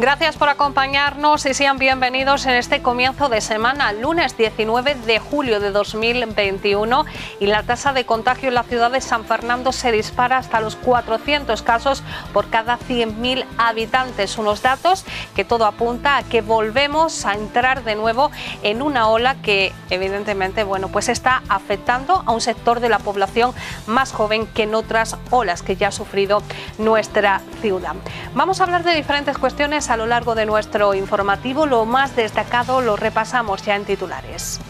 Gracias por acompañarnos y sean bienvenidos en este comienzo de semana, lunes 19 de julio de 2021. Y la tasa de contagio en la ciudad de San Fernando se dispara hasta los 400 casos por cada 100.000 habitantes. Unos datos que todo apunta a que volvemos a entrar de nuevo en una ola que evidentemente bueno, pues está afectando a un sector de la población más joven que en otras olas que ya ha sufrido nuestra ciudad. Vamos a hablar de diferentes cuestiones ...a lo largo de nuestro informativo. Lo más destacado lo repasamos ya en titulares.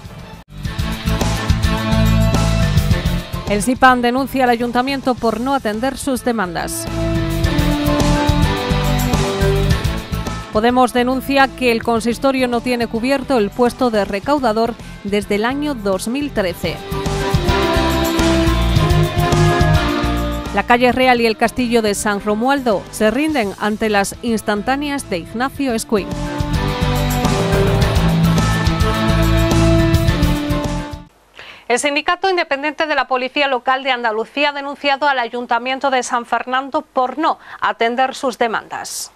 El SIPAN denuncia al ayuntamiento por no atender sus demandas. Podemos denuncia que el consistorio no tiene cubierto el puesto de recaudador desde el año 2013. La calle Real y el castillo de San Romualdo se rinden ante las instantáneas de Ignacio Escuín. El Sindicato Independiente de la Policía Local de Andalucía ha denunciado al Ayuntamiento de San Fernando por no atender sus demandas.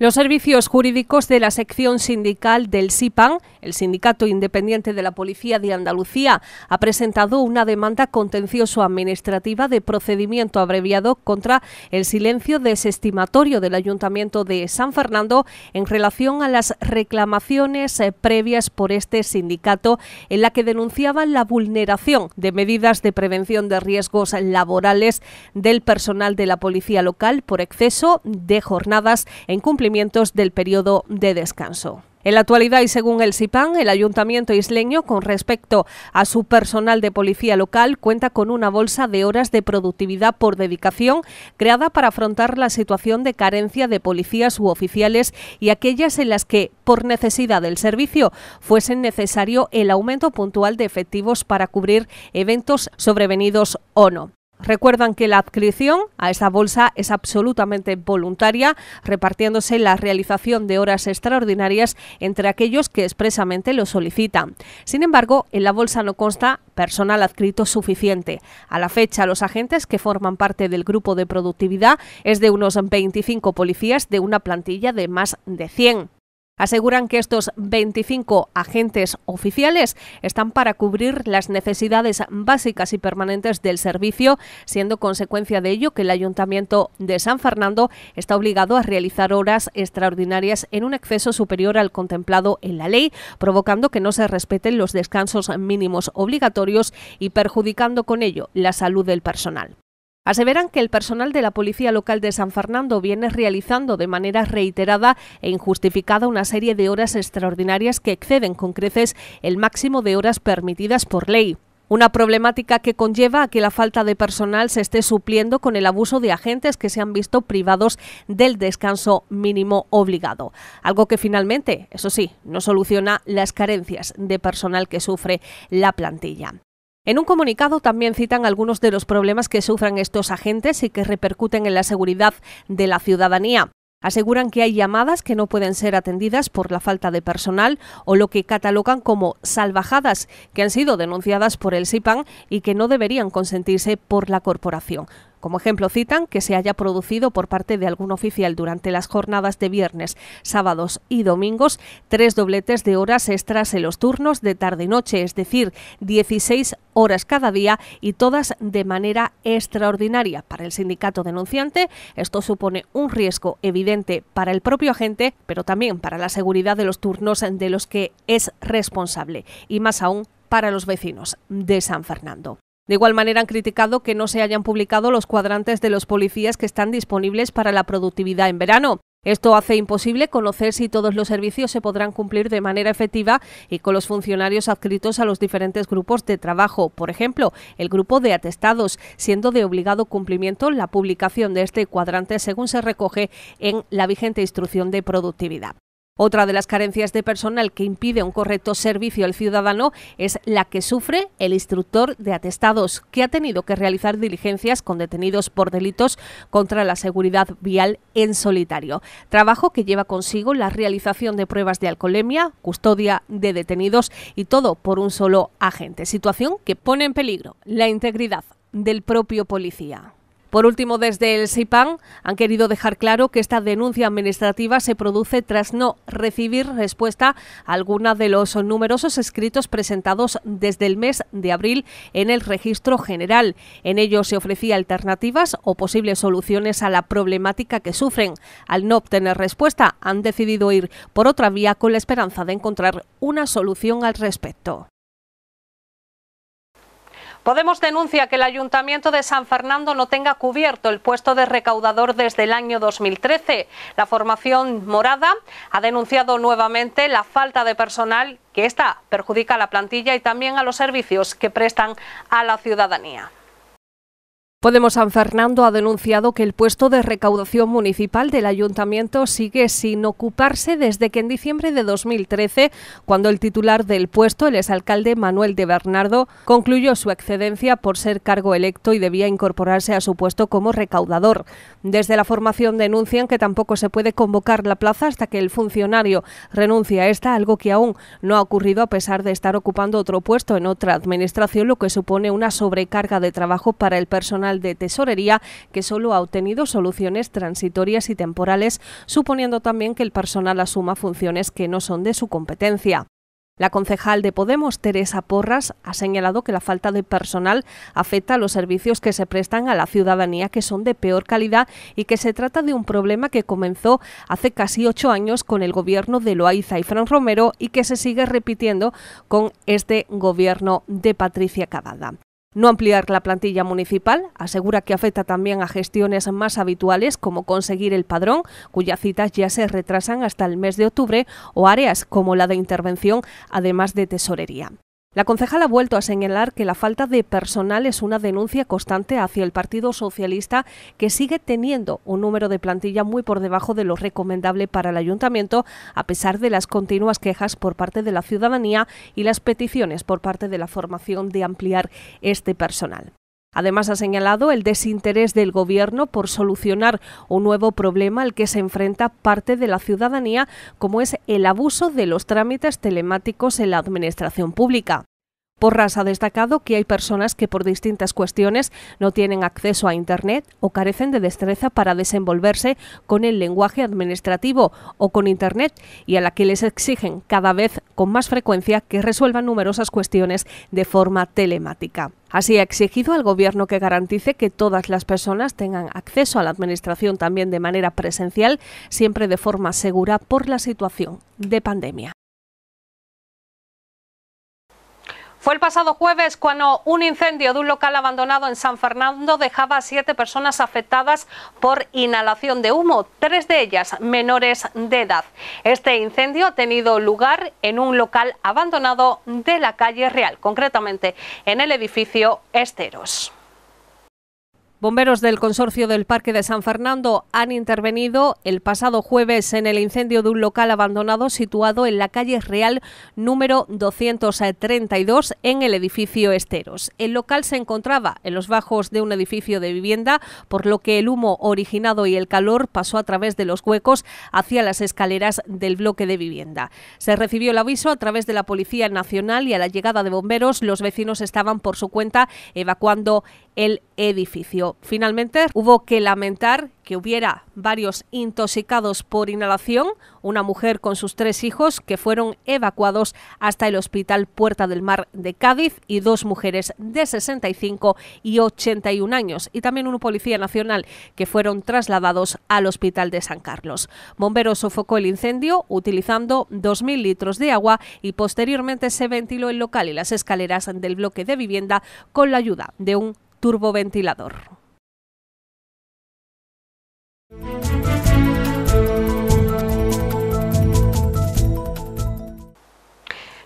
Los servicios jurídicos de la sección sindical del SIPAN, el Sindicato Independiente de la Policía de Andalucía, ha presentado una demanda contencioso administrativa de procedimiento abreviado contra el silencio desestimatorio del Ayuntamiento de San Fernando en relación a las reclamaciones eh, previas por este sindicato en la que denunciaban la vulneración de medidas de prevención de riesgos laborales del personal de la policía local por exceso de jornadas en cumplimiento del periodo de descanso. En la actualidad y según el SIPAN, el ayuntamiento isleño con respecto a su personal de policía local cuenta con una bolsa de horas de productividad por dedicación creada para afrontar la situación de carencia de policías u oficiales y aquellas en las que, por necesidad del servicio, fuese necesario el aumento puntual de efectivos para cubrir eventos sobrevenidos o no. Recuerdan que la adscripción a esta bolsa es absolutamente voluntaria, repartiéndose la realización de horas extraordinarias entre aquellos que expresamente lo solicitan. Sin embargo, en la bolsa no consta personal adscrito suficiente. A la fecha, los agentes que forman parte del grupo de productividad es de unos 25 policías de una plantilla de más de 100. Aseguran que estos 25 agentes oficiales están para cubrir las necesidades básicas y permanentes del servicio, siendo consecuencia de ello que el Ayuntamiento de San Fernando está obligado a realizar horas extraordinarias en un exceso superior al contemplado en la ley, provocando que no se respeten los descansos mínimos obligatorios y perjudicando con ello la salud del personal aseveran que el personal de la Policía Local de San Fernando viene realizando de manera reiterada e injustificada una serie de horas extraordinarias que exceden con creces el máximo de horas permitidas por ley. Una problemática que conlleva a que la falta de personal se esté supliendo con el abuso de agentes que se han visto privados del descanso mínimo obligado. Algo que finalmente, eso sí, no soluciona las carencias de personal que sufre la plantilla. En un comunicado también citan algunos de los problemas que sufran estos agentes y que repercuten en la seguridad de la ciudadanía. Aseguran que hay llamadas que no pueden ser atendidas por la falta de personal o lo que catalogan como salvajadas, que han sido denunciadas por el SIPAN y que no deberían consentirse por la corporación. Como ejemplo citan que se haya producido por parte de algún oficial durante las jornadas de viernes, sábados y domingos tres dobletes de horas extras en los turnos de tarde y noche, es decir, 16 horas cada día y todas de manera extraordinaria. Para el sindicato denunciante, esto supone un riesgo evidente para el propio agente, pero también para la seguridad de los turnos de los que es responsable y más aún para los vecinos de San Fernando. De igual manera han criticado que no se hayan publicado los cuadrantes de los policías que están disponibles para la productividad en verano. Esto hace imposible conocer si todos los servicios se podrán cumplir de manera efectiva y con los funcionarios adscritos a los diferentes grupos de trabajo, por ejemplo, el grupo de atestados, siendo de obligado cumplimiento la publicación de este cuadrante según se recoge en la vigente instrucción de productividad. Otra de las carencias de personal que impide un correcto servicio al ciudadano es la que sufre el instructor de atestados, que ha tenido que realizar diligencias con detenidos por delitos contra la seguridad vial en solitario. Trabajo que lleva consigo la realización de pruebas de alcoholemia, custodia de detenidos y todo por un solo agente. Situación que pone en peligro la integridad del propio policía. Por último, desde el SIPAN han querido dejar claro que esta denuncia administrativa se produce tras no recibir respuesta a alguna de los numerosos escritos presentados desde el mes de abril en el registro general. En ello se ofrecía alternativas o posibles soluciones a la problemática que sufren. Al no obtener respuesta, han decidido ir por otra vía con la esperanza de encontrar una solución al respecto. Podemos denuncia que el Ayuntamiento de San Fernando no tenga cubierto el puesto de recaudador desde el año 2013. La formación morada ha denunciado nuevamente la falta de personal que esta perjudica a la plantilla y también a los servicios que prestan a la ciudadanía. Podemos San Fernando ha denunciado que el puesto de recaudación municipal del ayuntamiento sigue sin ocuparse desde que en diciembre de 2013, cuando el titular del puesto, el exalcalde Manuel de Bernardo, concluyó su excedencia por ser cargo electo y debía incorporarse a su puesto como recaudador. Desde la formación denuncian que tampoco se puede convocar la plaza hasta que el funcionario renuncie a esta, algo que aún no ha ocurrido a pesar de estar ocupando otro puesto en otra administración, lo que supone una sobrecarga de trabajo para el personal de Tesorería, que solo ha obtenido soluciones transitorias y temporales, suponiendo también que el personal asuma funciones que no son de su competencia. La concejal de Podemos, Teresa Porras, ha señalado que la falta de personal afecta a los servicios que se prestan a la ciudadanía, que son de peor calidad y que se trata de un problema que comenzó hace casi ocho años con el gobierno de Loaiza y Fran Romero y que se sigue repitiendo con este gobierno de Patricia Cavada. No ampliar la plantilla municipal asegura que afecta también a gestiones más habituales como conseguir el padrón, cuyas citas ya se retrasan hasta el mes de octubre, o áreas como la de intervención, además de tesorería. La concejal ha vuelto a señalar que la falta de personal es una denuncia constante hacia el Partido Socialista, que sigue teniendo un número de plantilla muy por debajo de lo recomendable para el ayuntamiento, a pesar de las continuas quejas por parte de la ciudadanía y las peticiones por parte de la formación de ampliar este personal. Además, ha señalado el desinterés del Gobierno por solucionar un nuevo problema al que se enfrenta parte de la ciudadanía, como es el abuso de los trámites telemáticos en la Administración pública. Porras ha destacado que hay personas que por distintas cuestiones no tienen acceso a Internet o carecen de destreza para desenvolverse con el lenguaje administrativo o con Internet y a la que les exigen cada vez con más frecuencia que resuelvan numerosas cuestiones de forma telemática. Así ha exigido al Gobierno que garantice que todas las personas tengan acceso a la Administración también de manera presencial, siempre de forma segura por la situación de pandemia. Fue el pasado jueves cuando un incendio de un local abandonado en San Fernando dejaba a siete personas afectadas por inhalación de humo, tres de ellas menores de edad. Este incendio ha tenido lugar en un local abandonado de la calle Real, concretamente en el edificio Esteros. Bomberos del Consorcio del Parque de San Fernando han intervenido el pasado jueves en el incendio de un local abandonado situado en la calle Real número 232 en el edificio Esteros. El local se encontraba en los bajos de un edificio de vivienda, por lo que el humo originado y el calor pasó a través de los huecos hacia las escaleras del bloque de vivienda. Se recibió el aviso a través de la Policía Nacional y a la llegada de bomberos los vecinos estaban por su cuenta evacuando el edificio. Finalmente, hubo que lamentar que hubiera varios intoxicados por inhalación, una mujer con sus tres hijos que fueron evacuados hasta el Hospital Puerta del Mar de Cádiz y dos mujeres de 65 y 81 años y también un policía nacional que fueron trasladados al Hospital de San Carlos. Bomberos sofocó el incendio utilizando 2.000 litros de agua y posteriormente se ventiló el local y las escaleras del bloque de vivienda con la ayuda de un turboventilador.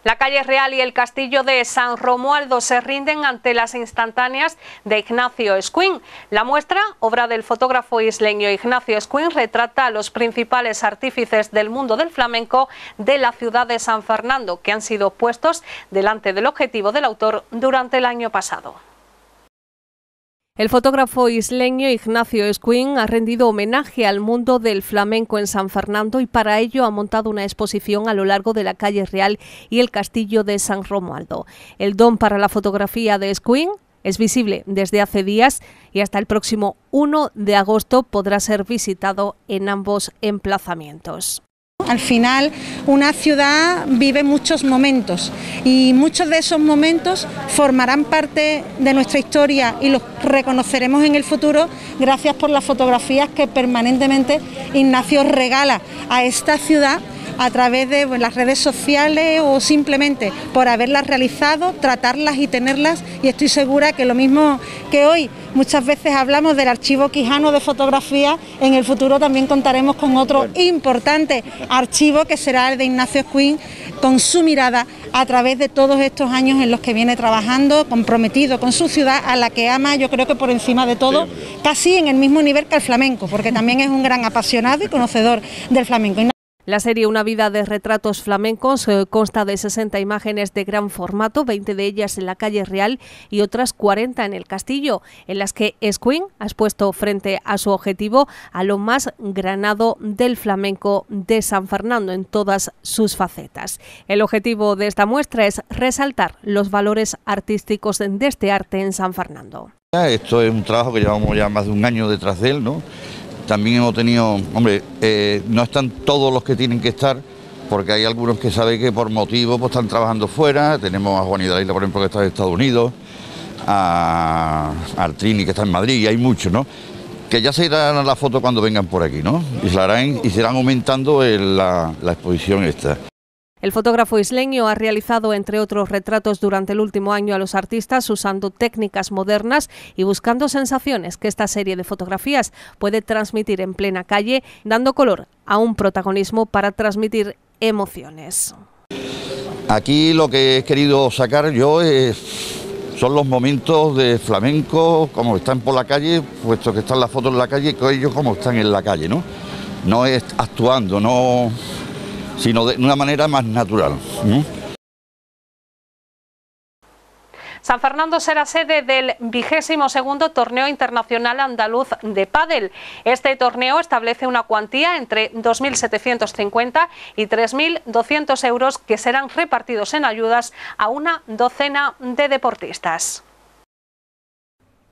La calle Real y el castillo de San Romualdo se rinden ante las instantáneas de Ignacio Escuín. La muestra, obra del fotógrafo isleño Ignacio Escuín, retrata a los principales artífices del mundo del flamenco de la ciudad de San Fernando, que han sido puestos delante del objetivo del autor durante el año pasado. El fotógrafo isleño Ignacio Esquín ha rendido homenaje al mundo del flamenco en San Fernando y para ello ha montado una exposición a lo largo de la calle Real y el castillo de San Romualdo. El don para la fotografía de Esquín es visible desde hace días y hasta el próximo 1 de agosto podrá ser visitado en ambos emplazamientos. Al final, una ciudad vive muchos momentos y muchos de esos momentos formarán parte de nuestra historia y los reconoceremos en el futuro gracias por las fotografías que permanentemente Ignacio regala a esta ciudad a través de las redes sociales o simplemente por haberlas realizado, tratarlas y tenerlas y estoy segura que lo mismo que hoy Muchas veces hablamos del archivo quijano de fotografía, en el futuro también contaremos con otro importante archivo que será el de Ignacio Esquín, con su mirada a través de todos estos años en los que viene trabajando, comprometido con su ciudad, a la que ama, yo creo que por encima de todo, casi en el mismo nivel que el flamenco, porque también es un gran apasionado y conocedor del flamenco. La serie Una vida de retratos flamencos eh, consta de 60 imágenes de gran formato, 20 de ellas en la calle Real y otras 40 en el castillo, en las que Esquin ha expuesto frente a su objetivo a lo más granado del flamenco de San Fernando en todas sus facetas. El objetivo de esta muestra es resaltar los valores artísticos de este arte en San Fernando. Esto es un trabajo que llevamos ya más de un año detrás de él, ¿no? También hemos tenido, hombre, eh, no están todos los que tienen que estar, porque hay algunos que saben que por motivos pues, están trabajando fuera. Tenemos a Juanita Isla, por ejemplo, que está en Estados Unidos, a Artrini, que está en Madrid, y hay muchos, ¿no? Que ya se irán a la foto cuando vengan por aquí, ¿no? Y se, harán, y se irán aumentando la, la exposición esta. El fotógrafo isleño ha realizado, entre otros retratos, durante el último año a los artistas usando técnicas modernas y buscando sensaciones que esta serie de fotografías puede transmitir en plena calle, dando color a un protagonismo para transmitir emociones. Aquí lo que he querido sacar yo es son los momentos de flamenco, como están por la calle, puesto que están las fotos en la calle, con ellos como están en la calle, ¿no? No es actuando, no sino de una manera más natural. San Fernando será sede del vigésimo segundo Torneo Internacional Andaluz de Pádel. Este torneo establece una cuantía entre 2.750 y 3.200 euros que serán repartidos en ayudas a una docena de deportistas.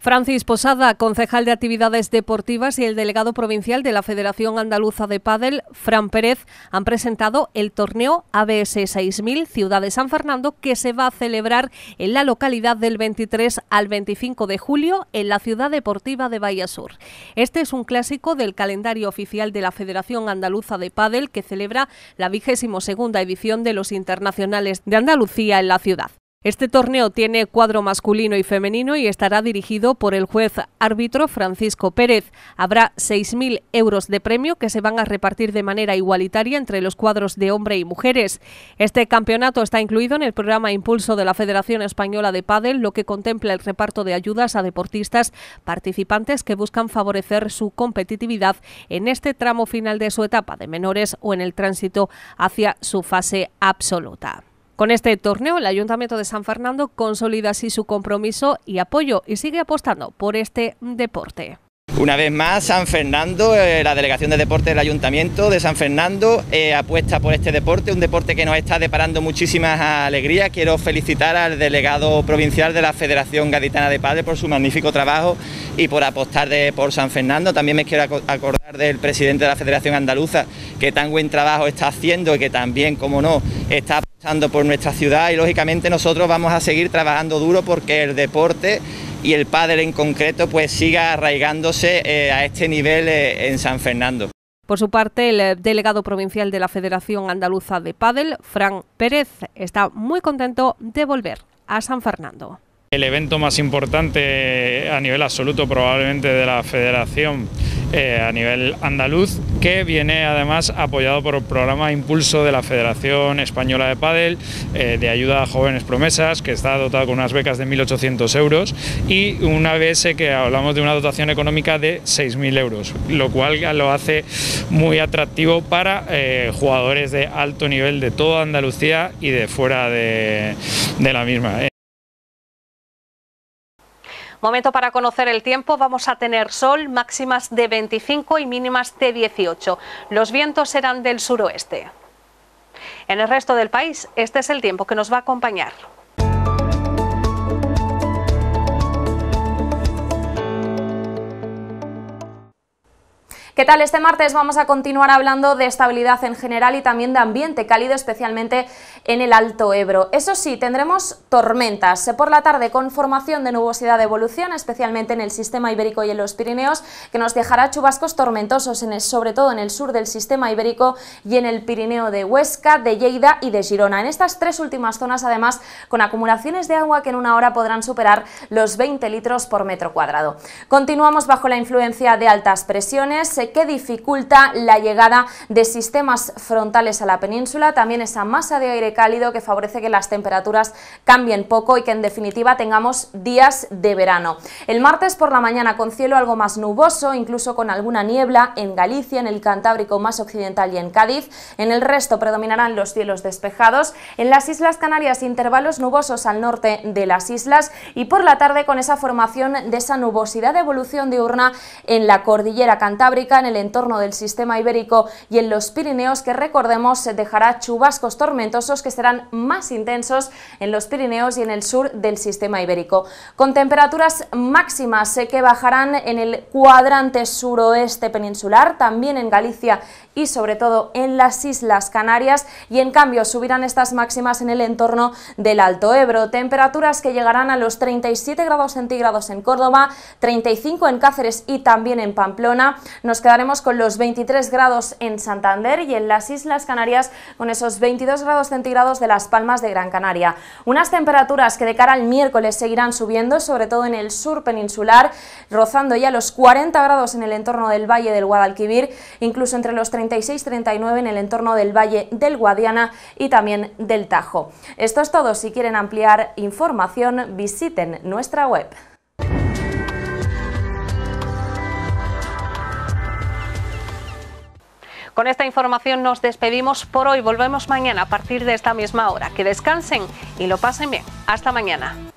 Francis Posada, concejal de Actividades Deportivas y el delegado provincial de la Federación Andaluza de Padel, Fran Pérez, han presentado el torneo ABS 6000 Ciudad de San Fernando que se va a celebrar en la localidad del 23 al 25 de julio en la ciudad deportiva de Sur. Este es un clásico del calendario oficial de la Federación Andaluza de Padel que celebra la 22 segunda edición de los Internacionales de Andalucía en la ciudad. Este torneo tiene cuadro masculino y femenino y estará dirigido por el juez árbitro Francisco Pérez. Habrá 6.000 euros de premio que se van a repartir de manera igualitaria entre los cuadros de hombre y mujeres. Este campeonato está incluido en el programa Impulso de la Federación Española de Padel, lo que contempla el reparto de ayudas a deportistas participantes que buscan favorecer su competitividad en este tramo final de su etapa de menores o en el tránsito hacia su fase absoluta. Con este torneo, el Ayuntamiento de San Fernando consolida así su compromiso y apoyo y sigue apostando por este deporte. Una vez más, San Fernando, eh, la Delegación de Deportes del Ayuntamiento de San Fernando eh, apuesta por este deporte, un deporte que nos está deparando muchísimas alegrías. Quiero felicitar al delegado provincial de la Federación Gaditana de Padres por su magnífico trabajo y por apostar de, por San Fernando. También me quiero acordar del presidente de la Federación Andaluza, que tan buen trabajo está haciendo y que también, como no, está por nuestra ciudad y lógicamente nosotros vamos a seguir trabajando duro porque el deporte y el pádel en concreto pues siga arraigándose eh, a este nivel eh, en San Fernando. Por su parte, el eh, delegado provincial de la Federación Andaluza de Pádel, Fran Pérez, está muy contento de volver a San Fernando. El evento más importante a nivel absoluto probablemente de la federación eh, a nivel andaluz, que viene además apoyado por el programa Impulso de la Federación Española de Padel, eh, de ayuda a jóvenes promesas, que está dotado con unas becas de 1.800 euros y una ABS que hablamos de una dotación económica de 6.000 euros, lo cual lo hace muy atractivo para eh, jugadores de alto nivel de toda Andalucía y de fuera de la misma. Momento para conocer el tiempo. Vamos a tener sol, máximas de 25 y mínimas de 18. Los vientos serán del suroeste. En el resto del país, este es el tiempo que nos va a acompañar. ¿Qué tal? Este martes vamos a continuar hablando de estabilidad en general y también de ambiente cálido, especialmente en el Alto Ebro. Eso sí, tendremos tormentas por la tarde con formación de nubosidad de evolución, especialmente en el sistema ibérico y en los Pirineos, que nos dejará chubascos tormentosos, sobre todo en el sur del sistema ibérico y en el Pirineo de Huesca, de Lleida y de Girona. En estas tres últimas zonas, además, con acumulaciones de agua que en una hora podrán superar los 20 litros por metro cuadrado. Continuamos bajo la influencia de altas presiones, que dificulta la llegada de sistemas frontales a la península, también esa masa de aire cálido que favorece que las temperaturas cambien poco y que en definitiva tengamos días de verano. El martes por la mañana con cielo algo más nuboso, incluso con alguna niebla en Galicia, en el Cantábrico más occidental y en Cádiz. En el resto predominarán los cielos despejados. En las Islas Canarias intervalos nubosos al norte de las islas y por la tarde con esa formación de esa nubosidad de evolución diurna en la cordillera cantábrica en el entorno del sistema ibérico y en los Pirineos, que recordemos se dejará chubascos tormentosos que serán más intensos en los Pirineos y en el sur del sistema ibérico, con temperaturas máximas eh, que bajarán en el cuadrante suroeste peninsular, también en Galicia sobre todo en las Islas Canarias y en cambio subirán estas máximas en el entorno del Alto Ebro. Temperaturas que llegarán a los 37 grados centígrados en Córdoba, 35 en Cáceres y también en Pamplona. Nos quedaremos con los 23 grados en Santander y en las Islas Canarias con esos 22 grados centígrados de Las Palmas de Gran Canaria. Unas temperaturas que de cara al miércoles seguirán subiendo, sobre todo en el sur peninsular, rozando ya los 40 grados en el entorno del Valle del Guadalquivir, incluso entre los 30 36 en el entorno del Valle del Guadiana y también del Tajo. Esto es todo. Si quieren ampliar información, visiten nuestra web. Con esta información nos despedimos por hoy. Volvemos mañana a partir de esta misma hora. Que descansen y lo pasen bien. Hasta mañana.